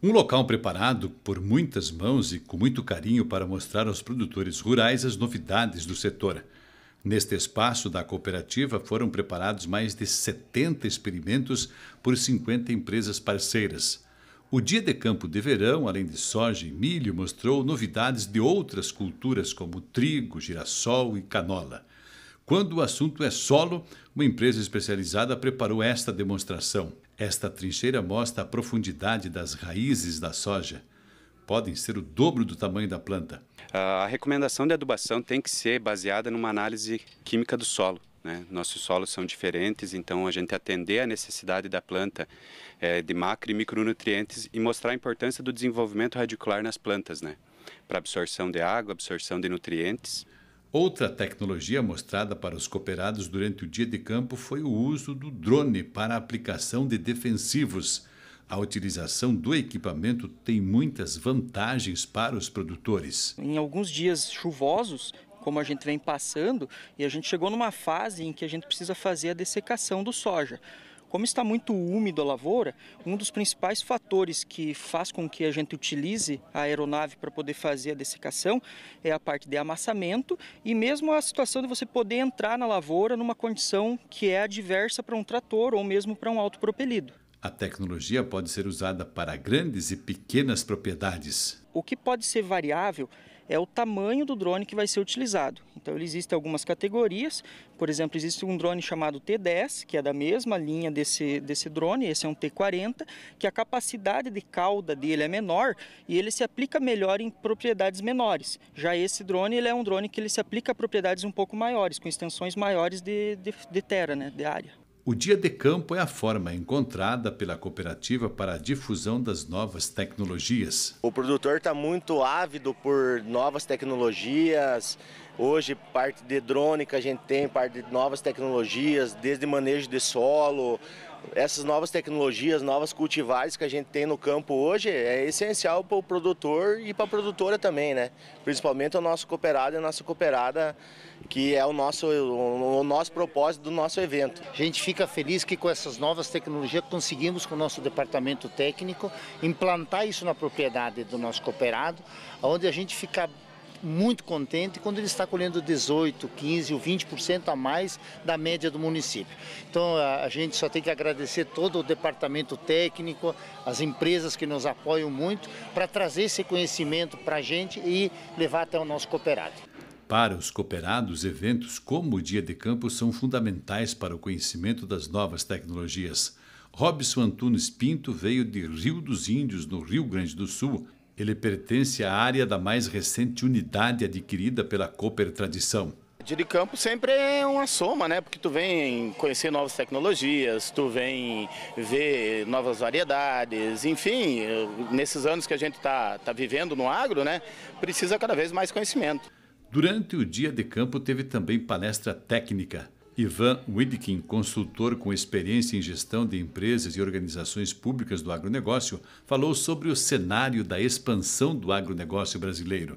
Um local preparado por muitas mãos e com muito carinho para mostrar aos produtores rurais as novidades do setor. Neste espaço da cooperativa foram preparados mais de 70 experimentos por 50 empresas parceiras. O dia de campo de verão, além de soja e milho, mostrou novidades de outras culturas como trigo, girassol e canola. Quando o assunto é solo, uma empresa especializada preparou esta demonstração. Esta trincheira mostra a profundidade das raízes da soja. Podem ser o dobro do tamanho da planta. A recomendação de adubação tem que ser baseada numa análise química do solo. Né? Nossos solos são diferentes, então a gente atender à necessidade da planta é, de macro e micronutrientes e mostrar a importância do desenvolvimento radicular nas plantas, né? para absorção de água, absorção de nutrientes. Outra tecnologia mostrada para os cooperados durante o dia de campo foi o uso do drone para a aplicação de defensivos. A utilização do equipamento tem muitas vantagens para os produtores. Em alguns dias chuvosos, como a gente vem passando, e a gente chegou numa fase em que a gente precisa fazer a dessecação do soja. Como está muito úmido a lavoura, um dos principais fatores que faz com que a gente utilize a aeronave para poder fazer a dessecação é a parte de amassamento e mesmo a situação de você poder entrar na lavoura numa condição que é adversa para um trator ou mesmo para um autopropelido. A tecnologia pode ser usada para grandes e pequenas propriedades. O que pode ser variável é o tamanho do drone que vai ser utilizado. Então existem algumas categorias, por exemplo, existe um drone chamado T10, que é da mesma linha desse, desse drone, esse é um T40, que a capacidade de cauda dele é menor e ele se aplica melhor em propriedades menores. Já esse drone ele é um drone que ele se aplica a propriedades um pouco maiores, com extensões maiores de, de, de terra, né, de área. O Dia de Campo é a forma encontrada pela cooperativa para a difusão das novas tecnologias. O produtor está muito ávido por novas tecnologias, Hoje, parte de drone que a gente tem, parte de novas tecnologias, desde manejo de solo, essas novas tecnologias, novas cultivares que a gente tem no campo hoje é essencial para o produtor e para a produtora também, né? Principalmente o nosso cooperado e a nossa cooperada, que é o nosso, o nosso propósito do nosso evento. A gente fica feliz que com essas novas tecnologias conseguimos com o nosso departamento técnico implantar isso na propriedade do nosso cooperado, onde a gente fica muito contente quando ele está colhendo 18, 15 ou 20% a mais da média do município. Então a gente só tem que agradecer todo o departamento técnico, as empresas que nos apoiam muito para trazer esse conhecimento para a gente e levar até o nosso cooperado. Para os cooperados, eventos como o Dia de Campo são fundamentais para o conhecimento das novas tecnologias. Robson Antunes Pinto veio de Rio dos Índios, no Rio Grande do Sul, ele pertence à área da mais recente unidade adquirida pela Cooper Tradição. Dia de campo sempre é uma soma, né? Porque tu vem conhecer novas tecnologias, tu vem ver novas variedades, enfim, nesses anos que a gente está tá vivendo no agro, né? Precisa cada vez mais conhecimento. Durante o dia de campo teve também palestra técnica Ivan Widkin, consultor com experiência em gestão de empresas e organizações públicas do agronegócio, falou sobre o cenário da expansão do agronegócio brasileiro.